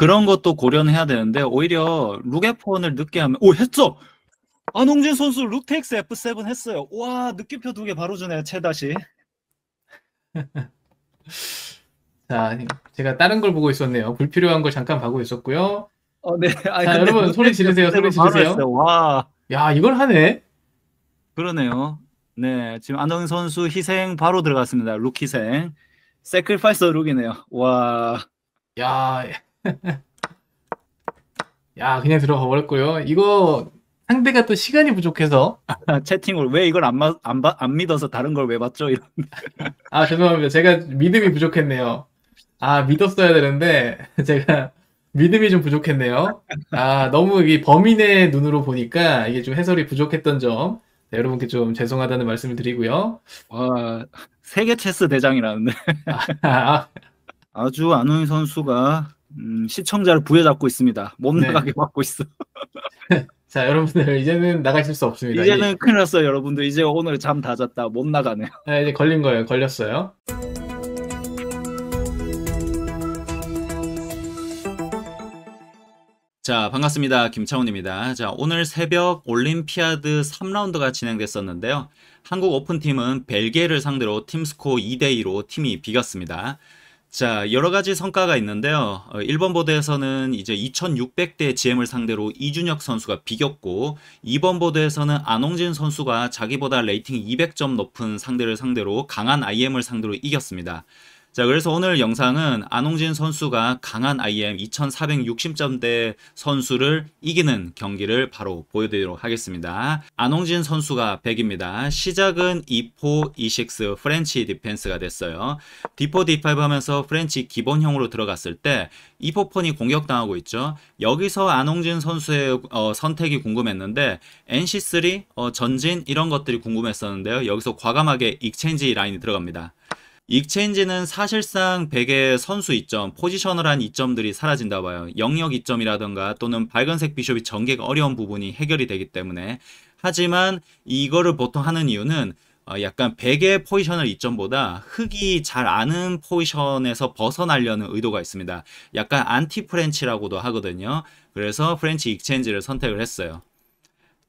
그런 것도 고려해야 는 되는데 오히려 룩에폰을 늦게 하면 오했죠 안홍진 선수 룩텍스 F7 했어요 와 느낌표 두 개 바로 주네요 채다시 자 제가 다른 걸 보고 있었네요 불필요한 걸 잠깐 보고 있었고요 어, 네. 자, 여러분 소리 지르세요 소리 지르세요 와야 이걸 하네 그러네요 네 지금 안홍진 선수 희생 바로 들어갔습니다 룩 희생 세클파이서 룩이네요 와야 야 그냥 들어가 버렸고요. 이거 상대가 또 시간이 부족해서 아, 채팅을왜 이걸 안, 마, 안, 봐, 안 믿어서 다른 걸 왜 봤죠? 아 죄송합니다. 제가 믿음이 부족했네요. 아 믿었어야 되는데 제가 믿음이 좀 부족했네요. 아 너무 이 범인의 눈으로 보니까 이게 좀 해설이 부족했던 점 네, 여러분께 좀 죄송하다는 말씀을 드리고요. 와 세계 체스 대장이라는데. 아, 아. 아주 안우희 선수가 음, 시청자를 부여잡고 있습니다. 못 네. 나가게 막고 있어. 자, 여러분들 이제는 나가실 수 없습니다. 이제는 큰일 났어요, 여러분들. 이제 오늘 잠 다 잤다. 못 나가네요. 네, 이제 걸린 거예요. 걸렸어요. 자, 반갑습니다. 김창훈입니다. 자, 오늘 새벽 올림피아드 3라운드가 진행됐었는데요. 한국 오픈팀은 벨기에를 상대로 팀스코 2대2로 팀이 비겼습니다. 자, 여러 가지 성과가 있는데요. 1번 어, 보드에서는 이제 2600대 GM을 상대로 이준혁 선수가 비겼고, 2번 보드에서는 안홍진 선수가 자기보다 레이팅 200점 높은 상대를 상대로 강한 IM을 상대로 이겼습니다. 자, 그래서 오늘 영상은 안홍진 선수가 강한 IM 2460점대 선수를 이기는 경기를 바로 보여드리도록 하겠습니다. 안홍진 선수가 100입니다. 시작은 2포 2식스 프렌치 디펜스가 됐어요. D4 D5 하면서 프렌치 기본형으로 들어갔을 때 2포 폰이 공격당하고 있죠. 여기서 안홍진 선수의 어, 선택이 궁금했는데 NC3 어, 전진 이런 것들이 궁금했었는데요. 여기서 과감하게 익체인지 라인이 들어갑니다. 익체인지는 사실상 백의 선수 이점, 포지셔널 한 이점들이 사라진다 봐요. 영역 이점이라던가 또는 밝은색 비숍이 전개가 어려운 부분이 해결이 되기 때문에 하지만 이거를 보통 하는 이유는 어, 약간 백의 포지션을 이점보다 흑이 잘 아는 포지션에서 벗어나려는 의도가 있습니다. 약간 안티 프렌치라고도 하거든요. 그래서 프렌치 익체인지를 선택을 했어요.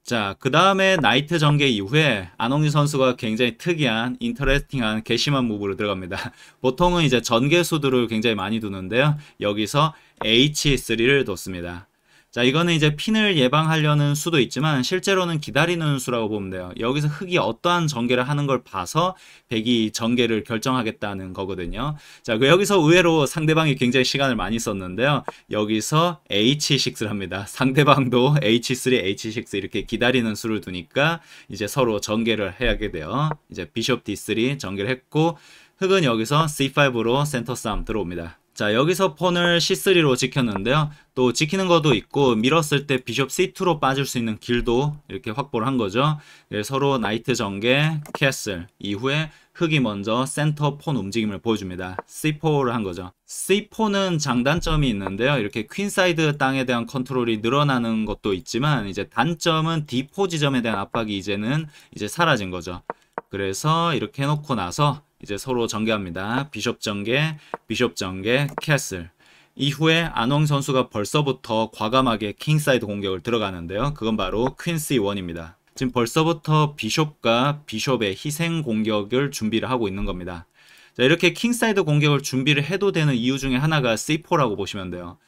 자, 그 다음에 나이트 전개 이후에 안홍희 선수가 굉장히 특이한 인터레스팅한 게시만 무브로 들어갑니다. 보통은 이제 전개수들을 굉장히 많이 두는데요. 여기서 H3를 뒀습니다. 자, 이거는 이제 핀을 예방하려는 수도 있지만 실제로는 기다리는 수라고 보면 돼요. 여기서 흙이 어떠한 전개를 하는 걸 봐서 백이 전개를 결정하겠다는 거거든요. 자, 그 여기서 의외로 상대방이 굉장히 시간을 많이 썼는데요. 여기서 H6를 합니다. 상대방도 H3, H6 이렇게 기다리는 수를 두니까 이제 서로 전개를 해야게 돼요. 이제 비숍 D3 전개를 했고 흙은 여기서 C5로 센터 싸움 들어옵니다. 자 여기서 폰을 C3로 지켰는데요. 또 지키는 것도 있고 밀었을 때 비숍 C2로 빠질 수 있는 길도 이렇게 확보를 한 거죠. 예, 서로 나이트 전개, 캐슬 이후에 흑이 먼저 센터 폰 움직임을 보여줍니다. C4를 한 거죠. C4는 장단점이 있는데요. 이렇게 퀸사이드 땅에 대한 컨트롤이 늘어나는 것도 있지만 이제 단점은 D4 지점에 대한 압박이 이제는 이제 사라진 거죠. 그래서 이렇게 해놓고 나서 이제 서로 전개합니다. 비숍 전개, 비숍 전개, 캐슬. 이후에 안홍 선수가 벌써부터 과감하게 킹사이드 공격을 들어가는데요. 그건 바로 퀸스 원입니다 지금 벌써부터 비숍과 비숍의 희생 공격을 준비를 하고 있는 겁니다. 자, 이렇게 킹사이드 공격을 준비를 해도 되는 이유 중에 하나가 C4라고 보시면 돼요.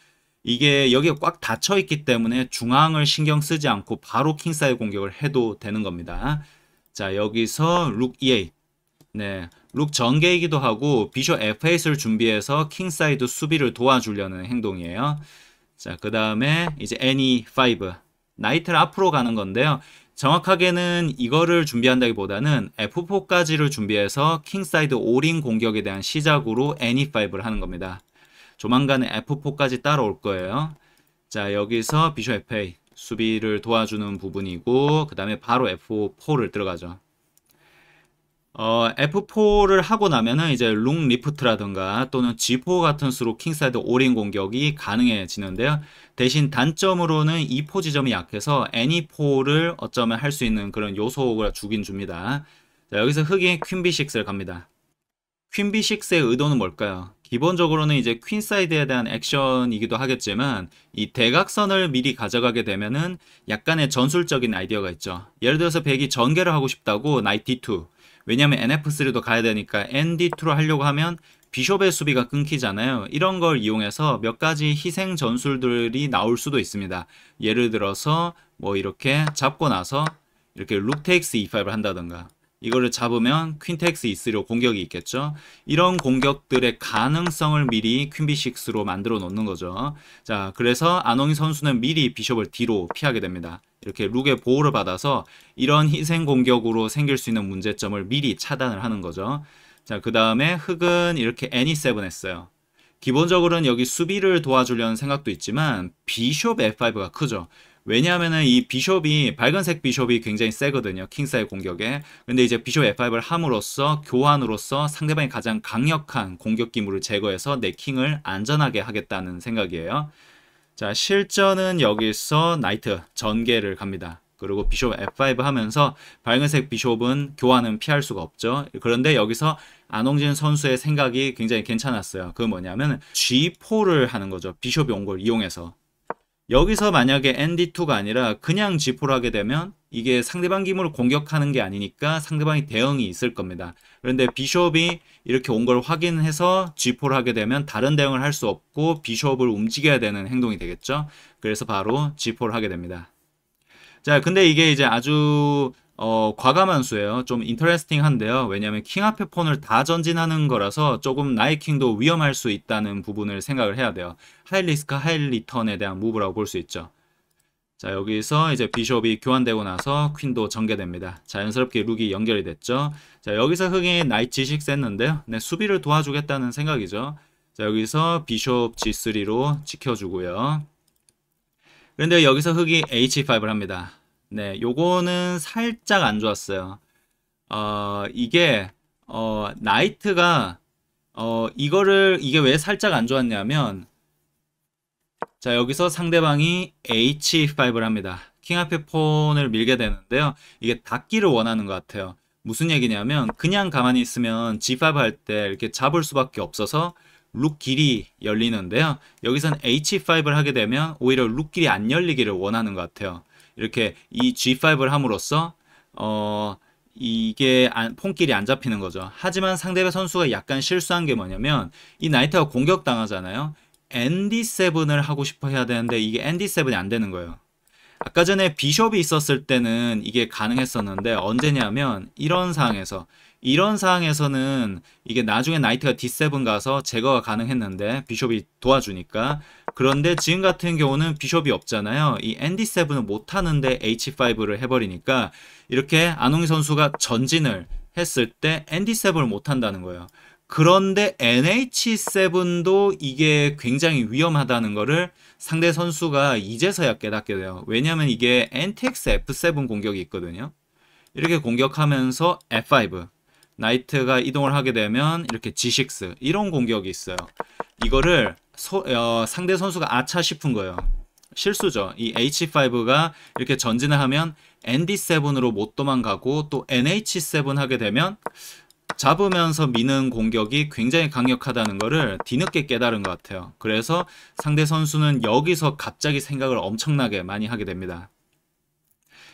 이게 여기에 꽉 닫혀 있기 때문에 중앙을 신경 쓰지 않고 바로 킹사이드 공격을 해도 되는 겁니다. 자, 여기서 룩 EA. 네. 룩 전개이기도 하고 비숍 F8을 준비해서 킹사이드 수비를 도와주려는 행동이에요. 자, 그 다음에 이제 N5, 나이트를 앞으로 가는 건데요. 정확하게는 이거를 준비한다기보다는 F4까지를 준비해서 킹사이드 올인 공격에 대한 시작으로 N5를 하는 겁니다. 조만간에 F4까지 따라올 거예요. 자, 여기서 비숍 F8 수비를 도와주는 부분이고 그 다음에 바로 F4를 들어가죠. 어, F4를 하고 나면은 이제 롱 리프트라든가 또는 G4 같은 수로 킹사이드 올인 공격이 가능해지는데요. 대신 단점으로는 E4 지점이 약해서 n 니4를 e 어쩌면 할 수 있는 그런 요소가 주긴 줍니다. 자, 여기서 흑인 퀸 B6를 갑니다. 퀸 B6의 의도는 뭘까요? 기본적으로는 이제 퀸 사이드에 대한 액션이기도 하겠지만 이 대각선을 미리 가져가게 되면은 약간의 전술적인 아이디어가 있죠. 예를 들어서 백이 전개를 하고 싶다고 나이트 2 왜냐하면 NF3도 가야 되니까 ND2로 하려고 하면 비숍의 수비가 끊기잖아요. 이런 걸 이용해서 몇 가지 희생 전술들이 나올 수도 있습니다. 예를 들어서 뭐 이렇게 잡고 나서 이렇게 룩테이크스 E5를 한다던가 이거를 잡으면 퀸텍스 E3로 공격이 있겠죠. 이런 공격들의 가능성을 미리 퀸비6로 만들어 놓는 거죠. 자, 그래서 아홍이 선수는 미리 비숍을 D로 피하게 됩니다. 이렇게 룩의 보호를 받아서 이런 희생 공격으로 생길 수 있는 문제점을 미리 차단을 하는 거죠. 자, 그 다음에 흑은 이렇게 애니 세븐 e 했어요. 기본적으로는 여기 수비를 도와주려는 생각도 있지만 비숍 F5가 크죠. 왜냐하면이 비숍이 밝은색 비숍이 굉장히 세거든요 킹사의 공격에 근데 이제 비숍 F5를 함으로써 교환으로써 상대방이 가장 강력한 공격 기물을 제거해서 내 킹을 안전하게 하겠다는 생각이에요 자, 실전은 여기서 나이트 전개를 갑니다. 그리고 비숍 F5 하면서 밝은색 비숍은 교환은 피할 수가 없죠. 그런데 여기서 안홍진 선수의 생각이 굉장히 괜찮았어요. 그 뭐냐면 G4를 하는 거죠. 비숍 용골 이용해서. 여기서 만약에 ND2가 아니라 그냥 G4를 하게 되면 이게 상대방 기물을 공격하는 게 아니니까 상대방이 대응이 있을 겁니다. 그런데 비숍이 이렇게 온 걸 확인해서 G4를 하게 되면 다른 대응을 할 수 없고 비숍을 움직여야 되는 행동이 되겠죠. 그래서 바로 G4를 하게 됩니다. 자, 근데 이게 이제 아주 어, 과감한 수예요. 좀 인터레스팅한데요. 왜냐하면 킹 앞에 폰을 다 전진하는 거라서 조금 나이 킹도 위험할 수 있다는 부분을 생각을 해야 돼요. 하이 리스크 하이 리턴에 대한 무브라고 볼 수 있죠. 자 여기서 이제 비숍이 교환되고 나서 퀸도 전개됩니다. 자연스럽게 룩이 연결이 됐죠. 자 여기서 흑인 나이 G6 셌는데요. 네, 수비를 도와주겠다는 생각이죠. 자 여기서 비숍 G3로 지켜주고요. 그런데 여기서 흑이 H5를 합니다. 네, 요거는 살짝 안 좋았어요. 어, 이게 어, 나이트가 어, 이거를 이게 왜 살짝 안 좋았냐면 자, 여기서 상대방이 H5를 합니다. 킹 앞에 폰을 밀게 되는데요. 이게 닫기를 원하는 것 같아요. 무슨 얘기냐면 그냥 가만히 있으면 G5 할 때 이렇게 잡을 수밖에 없어서 룩 길이 열리는데요. 여기선 H5를 하게 되면 오히려 룩 길이 안 열리기를 원하는 것 같아요. 이렇게 이 G5를 함으로써 어 이게 안, 폰끼리 안 잡히는 거죠. 하지만 상대배 선수가 약간 실수한 게 뭐냐면 이 나이트가 공격당하잖아요. ND7을 하고 싶어 해야 되는데 이게 ND7이 안 되는 거예요. 아까 전에 비숍이 있었을 때는 이게 가능했었는데 언제냐면 이런 상황에서 이런 상황에서는 이게 나중에 나이트가 D7 가서 제거가 가능했는데 비숍이 도와주니까 그런데 지금 같은 경우는 비숍이 없잖아요. 이 ND7은 못하는데 H5를 해버리니까 이렇게 안홍희 선수가 전진을 했을 때 ND7을 못한다는 거예요. 그런데 NH7도 이게 굉장히 위험하다는 거를 상대 선수가 이제서야 깨닫게 돼요. 왜냐하면 이게 NTX F7 공격이 있거든요. 이렇게 공격하면서 F5, 나이트가 이동을 하게 되면 이렇게 G6 이런 공격이 있어요. 이거를 소, 어, 상대 선수가 아차 싶은 거예요. 실수죠. 이 H5가 이렇게 전진을 하면 ND7으로 못 도망가고 또 NH7 하게 되면 잡으면서 미는 공격이 굉장히 강력하다는 거를 뒤늦게 깨달은 것 같아요. 그래서 상대 선수는 여기서 갑자기 생각을 엄청나게 많이 하게 됩니다.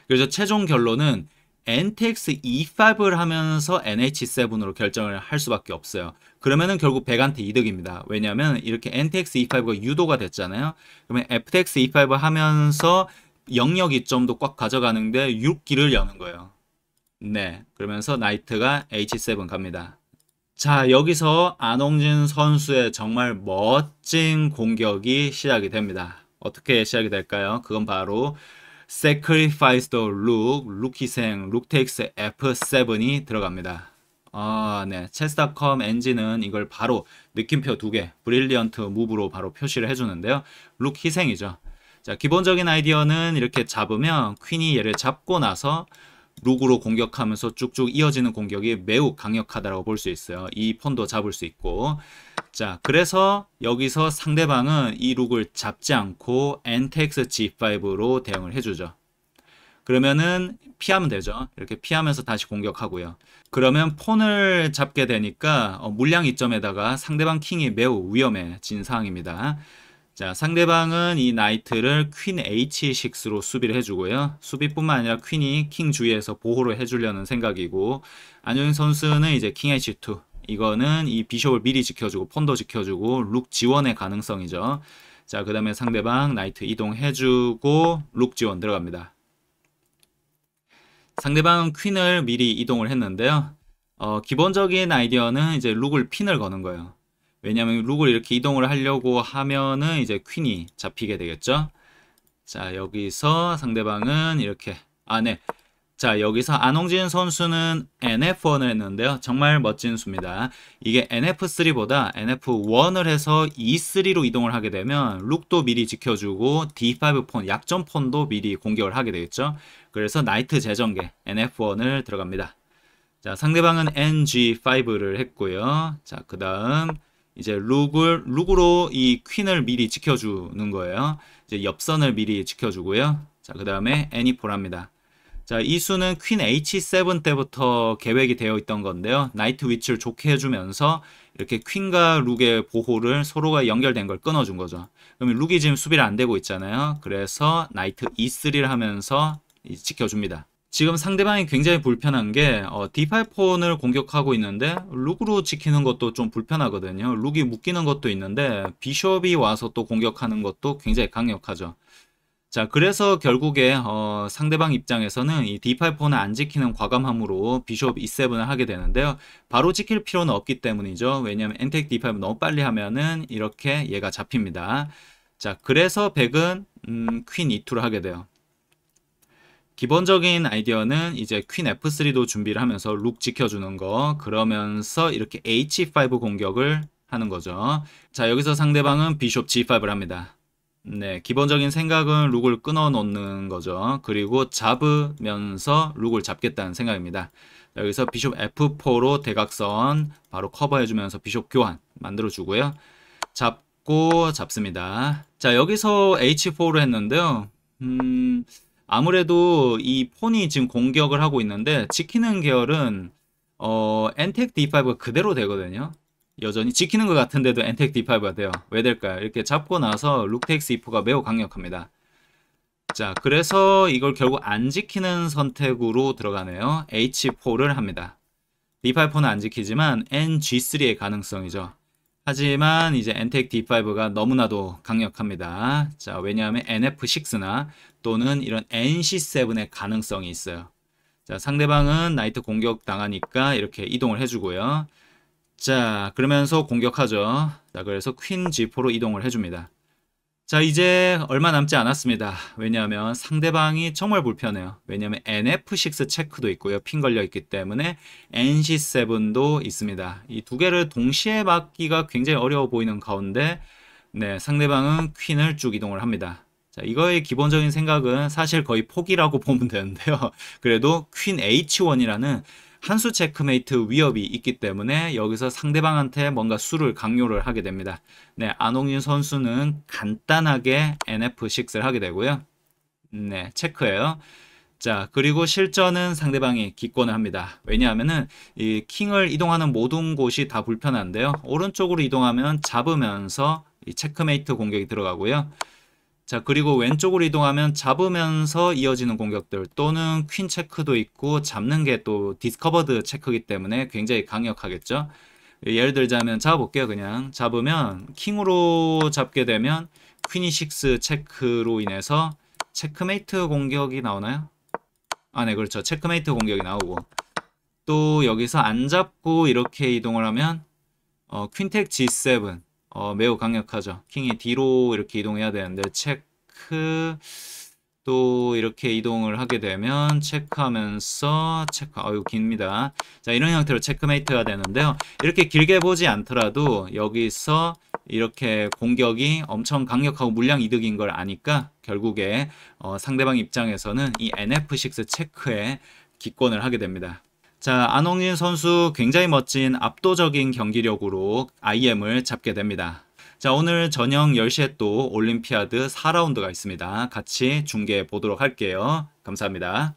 그래서 최종 결론은 NTX E5를 하면서 NH7으로 결정을 할 수밖에 없어요. 그러면은 결국 백한테 이득입니다. 왜냐하면 이렇게 NTX E5가 유도가 됐잖아요. 그러면 FTX E5 하면서 영역 이점도 꽉 가져가는데 6기를 여는 거예요. 네, 그러면서 나이트가 H7 갑니다. 자, 여기서 안홍진 선수의 정말 멋진 공격이 시작이 됩니다. 어떻게 시작이 될까요? 그건 바로 Sacrifice the Rook, Rook 희생, Rook takes F7이 들어갑니다. 아, 네. 체스닷컴 엔진은 이걸 바로 느낌표 두 개, 브릴리언트 무브로 바로 표시를 해주는데요. 룩 희생이죠. 자, 기본적인 아이디어는 이렇게 잡으면 퀸이 얘를 잡고 나서 룩으로 공격하면서 쭉쭉 이어지는 공격이 매우 강력하다고 볼 수 있어요. 이 폰도 잡을 수 있고. 자, 그래서 여기서 상대방은 이 룩을 잡지 않고 NTX G5로 대응을 해주죠. 그러면은 피하면 되죠. 이렇게 피하면서 다시 공격하고요. 그러면 폰을 잡게 되니까 어, 물량 이점에다가 상대방 킹이 매우 위험해진 상황입니다. 자, 상대방은 이 나이트를 퀸 H6로 수비를 해주고요. 수비뿐만 아니라 퀸이 킹 주위에서 보호를 해주려는 생각이고 안효인 선수는 이제 킹 H2 이거는 이 비숍을 미리 지켜주고 폰도 지켜주고 룩 지원의 가능성이죠. 자, 그 다음에 상대방 나이트 이동해주고 룩 지원 들어갑니다. 상대방은 퀸을 미리 이동을 했는데요. 어, 기본적인 아이디어는 이제 룩을 핀을 거는 거예요. 왜냐하면 룩을 이렇게 이동을 하려고 하면은 이제 퀸이 잡히게 되겠죠. 자 여기서 상대방은 이렇게 아네 자 여기서 안홍진 선수는 NF1을 했는데요. 정말 멋진 수입니다. 이게 NF3보다 NF1을 해서 E3로 이동을 하게 되면 룩도 미리 지켜주고 D5 폰, 약점 폰도 미리 공격을 하게 되겠죠. 그래서 나이트 재정계 NF1을 들어갑니다. 자 상대방은 NG5를 했고요. 자 그 다음 이제 룩을 룩으로 이 퀸을 미리 지켜주는 거예요. 이제 옆선을 미리 지켜주고요. 자 그 다음에 애니포랍니다. 자, 이 수는 퀸 H7 때부터 계획이 되어 있던 건데요. 나이트 위치를 좋게 해주면서 이렇게 퀸과 룩의 보호를 서로가 연결된 걸 끊어준 거죠. 그러면 룩이 지금 수비를 안 되고 있잖아요. 그래서 나이트 E3를 하면서 지켜줍니다. 지금 상대방이 굉장히 불편한 게 어, D5 폰을 공격하고 있는데 룩으로 지키는 것도 좀 불편하거든요. 룩이 묶이는 것도 있는데 비숍이 와서 또 공격하는 것도 굉장히 강력하죠. 자 그래서 결국에 어, 상대방 입장에서는 이 d5포는 안 지키는 과감함으로 비숍 e7을 하게 되는데요. 바로 지킬 필요는 없기 때문이죠. 왜냐하면 엔텍 d5 너무 빨리 하면은 이렇게 얘가 잡힙니다. 자 그래서 백은 음, 퀸 e2를 하게 돼요. 기본적인 아이디어는 이제 퀸 f3도 준비를 하면서 룩 지켜주는 거 그러면서 이렇게 h5 공격을 하는 거죠. 자 여기서 상대방은 비숍 g5를 합니다. 네, 기본적인 생각은 룩을 끊어 놓는 거죠. 그리고 잡으면서 룩을 잡겠다는 생각입니다. 여기서 비숍 F4로 대각선 바로 커버해주면서 비숍 교환 만들어주고요. 잡고 잡습니다. 자, 여기서 H4로 했는데요. 음, 아무래도 이 폰이 지금 공격을 하고 있는데 지키는 계열은 어, 엔텍 D5가 그대로 되거든요. 여전히 지키는 것 같은데도 엔텍 D5가 돼요. 왜 될까요? 이렇게 잡고 나서 룩텍스 E4가 매우 강력합니다. 자, 그래서 이걸 결국 안 지키는 선택으로 들어가네요. H4를 합니다. D5는 안 지키지만 NG3의 가능성이죠. 하지만 이제 엔텍 D5가 너무나도 강력합니다. 자, 왜냐하면 NF6나 또는 이런 NC7의 가능성이 있어요. 자, 상대방은 나이트 공격 당하니까 이렇게 이동을 해주고요. 자 그러면서 공격하죠 자 그래서 퀸 g4로 이동을 해줍니다 자 이제 얼마 남지 않았습니다 왜냐하면 상대방이 정말 불편해요 왜냐하면 NF6 체크도 있고요 핀 걸려 있기 때문에 NC7도 있습니다 이 두 개를 동시에 막기가 굉장히 어려워 보이는 가운데 네 상대방은 퀸을 쭉 이동을 합니다 자 이거의 기본적인 생각은 사실 거의 포기라고 보면 되는데요 그래도 퀸 H1이라는 한수 체크메이트 위협이 있기 때문에 여기서 상대방한테 뭔가 수를 강요를 하게 됩니다. 네, 안홍윤 선수는 간단하게 n f 6를 하게 되고요. 네, 체크예요. 자, 그리고 실전은 상대방이 기권을 합니다. 왜냐하면은 이 킹을 이동하는 모든 곳이 다 불편한데요. 오른쪽으로 이동하면 잡으면서 이 체크메이트 공격이 들어가고요. 자 그리고 왼쪽으로 이동하면 잡으면서 이어지는 공격들 또는 퀸 체크도 있고 잡는 게 또 디스커버드 체크이기 때문에 굉장히 강력하겠죠. 예를 들자면 잡아볼게요 그냥 잡으면 킹으로 잡게 되면 퀸이 6 체크로 인해서 체크메이트 공격이 나오나요? 아 네 그렇죠 체크메이트 공격이 나오고 또 여기서 안 잡고 이렇게 이동을 하면 어, 퀸텍 G7 어, 매우 강력하죠. 킹이 d 로 이렇게 이동해야 되는데 체크 또 이렇게 이동을 하게 되면 체크하면서 체크 아유 깁니다. 자 이런 형태로 체크메이트가 되는데요. 이렇게 길게 보지 않더라도 여기서 이렇게 공격이 엄청 강력하고 물량 이득인 걸 아니까 결국에 어, 상대방 입장에서는 이 NF6 체크에 기권을 하게 됩니다. 자, 안홍인 선수 굉장히 멋진 압도적인 경기력으로 IM을 잡게 됩니다. 자, 오늘 저녁 10시에 또 올림피아드 4라운드가 있습니다. 같이 중계 보도록 할게요. 감사합니다.